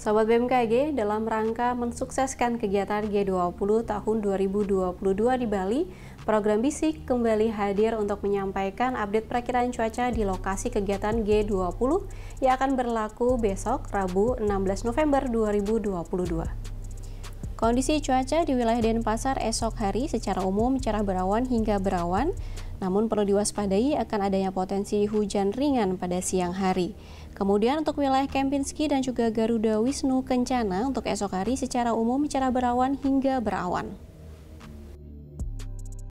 Sobat BMKG, dalam rangka mensukseskan kegiatan G20 tahun 2022 di Bali, program Bisik kembali hadir untuk menyampaikan update perakiran cuaca di lokasi kegiatan G20 yang akan berlaku besok Rabu 16 November 2022. Kondisi cuaca di wilayah Denpasar esok hari secara umum cerah berawan hingga berawan, namun perlu diwaspadai akan adanya potensi hujan ringan pada siang hari. Kemudian untuk wilayah Kempinski dan juga Garuda Wisnu Kencana untuk esok hari secara umum cerah berawan hingga berawan.